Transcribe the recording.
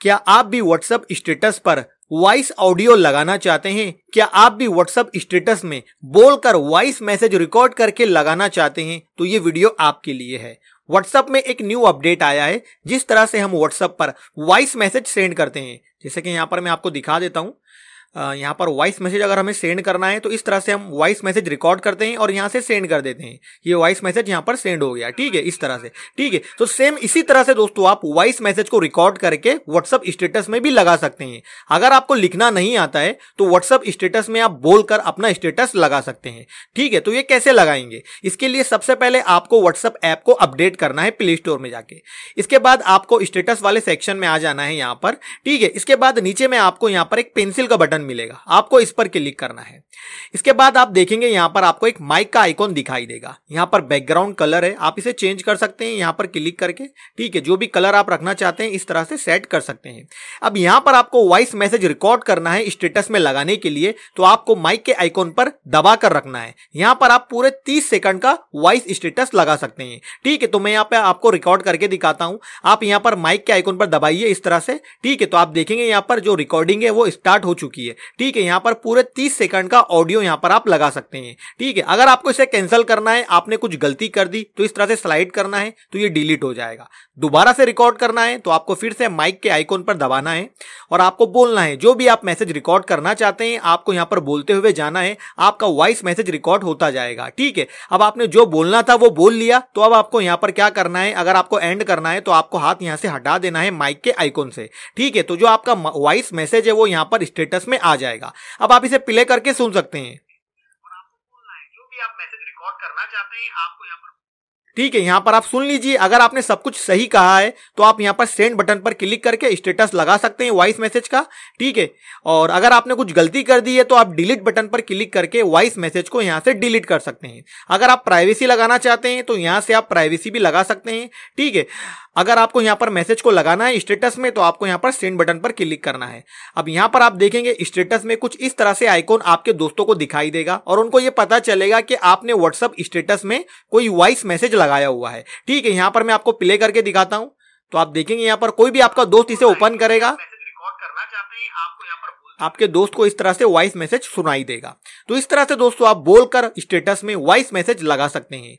क्या आप भी व्हाट्सएप स्टेटस पर वॉइस ऑडियो लगाना चाहते हैं क्या आप भी व्हाट्सएप स्टेटस में बोलकर वॉइस मैसेज रिकॉर्ड करके लगाना चाहते हैं तो ये वीडियो आपके लिए है व्हाट्सएप में एक न्यू अपडेट आया है जिस तरह से हम व्हाट्सएप पर वॉइस मैसेज सेंड करते हैं जैसे कि यहाँ पर मैं आपको दिखा देता हूँ यहाँ पर वॉइस मैसेज अगर हमें सेंड करना है तो इस तरह से हम वॉइस मैसेज रिकॉर्ड करते हैं और यहाँ से सेंड कर देते हैं ये वॉइस मैसेज यहाँ पर सेंड हो गया ठीक है इस तरह से ठीक है तो सेम इसी तरह से दोस्तों आप वॉइस मैसेज को रिकॉर्ड करके व्हाट्सअप स्टेटस में भी लगा सकते हैं अगर आपको लिखना नहीं आता है तो व्हाट्सअप स्टेटस में आप बोलकर अपना स्टेटस लगा सकते हैं ठीक है तो ये कैसे लगाएंगे इसके लिए सबसे पहले आपको व्हाट्सअप ऐप को अपडेट करना है प्ले स्टोर में जाके इसके बाद आपको स्टेटस वाले सेक्शन में आ जाना है यहाँ पर ठीक है इसके बाद नीचे में आपको यहाँ पर एक पेंसिल का बटन मिलेगा आपको इस पर क्लिक करना है इसके बाद आप देखेंगे यहाँ पर आपको एक माइक का आइकॉन दिखाई देगा यहाँ पर बैकग्राउंड कलर है आप इसे चेंज कर सकते हैं यहाँ पर क्लिक करके ठीक है जो भी कलर आप रखना चाहते हैं इस तरह से सेट कर सकते हैं अब यहाँ पर आपको वॉइस मैसेज रिकॉर्ड करना है स्टेटस में लगाने के लिए तो आपको माइक के आइकॉन पर दबा कर रखना है यहाँ पर आप पूरे तीस सेकंड का वॉइस स्टेटस लगा सकते हैं ठीक है तो मैं यहाँ पे आपको रिकॉर्ड करके दिखाता हूँ आप यहाँ पर माइक के आइकॉन पर दबाइए इस तरह से ठीक है तो आप देखेंगे यहाँ पर जो रिकॉर्डिंग है वो स्टार्ट हो चुकी है ठीक है यहाँ पर पूरे तीस सेकंड का ऑडियो यहाँ पर आप लगा सकते हैं ठीक है अगर आपको इसे कैंसिल करना है आपने कुछ गलती कर दी तो इस तरह से स्लाइड करना है तो ये डिलीट हो जाएगा दोबारा से रिकॉर्ड करना है तो आपको फिर से माइक के आइकॉन पर दबाना है और आपको बोलना है जो भी आप मैसेज रिकॉर्ड करना चाहते हैं आपको यहाँ पर बोलते हुए जाना है आपका वॉइस मैसेज रिकॉर्ड होता जाएगा ठीक है अब आपने जो बोलना था वो बोल लिया तो अब आपको यहाँ पर क्या करना है अगर आपको एंड करना है तो आपको हाथ यहाँ से हटा देना है माइक के आइकोन से ठीक है तो जो आपका वॉइस मैसेज है वो यहाँ पर स्टेटस में में आ जाएगा अब आप इसे प्ले करके सुन सकते हैं ठीक है यहाँ पर आप सुन लीजिए अगर आपने सब कुछ सही कहा है तो आप यहाँ पर सेंड बटन पर क्लिक करके स्टेटस लगा सकते हैं वॉइस मैसेज का ठीक है और अगर आपने कुछ गलती कर दी है तो आप डिलीट बटन पर क्लिक करके वॉइस मैसेज को यहाँ से डिलीट कर सकते हैं अगर आप प्राइवेसी लगाना चाहते हैं तो यहाँ से आप प्राइवेसी भी लगा सकते हैं ठीक है अगर आपको यहाँ पर मैसेज को लगाना है स्टेटस में तो आपको यहाँ पर सेंड बटन पर क्लिक करना है अब यहाँ पर आप देखेंगे स्टेटस में कुछ इस तरह से आइकॉन आपके दोस्तों को दिखाई देगा और उनको ये पता चलेगा कि आपने व्हाट्सअप स्टेटस में कोई वॉइस मैसेज लगाया हुआ है ठीक है यहाँ पर मैं आपको प्ले करके दिखाता हूँ तो आप देखेंगे यहाँ पर कोई भी आपका दोस्त इसे ओपन करेगा आपके दोस्त को इस तरह से वॉइस मैसेज सुनाई देगा तो इस तरह से दोस्तों आप बोलकर स्टेटस में वॉइस मैसेज लगा सकते हैं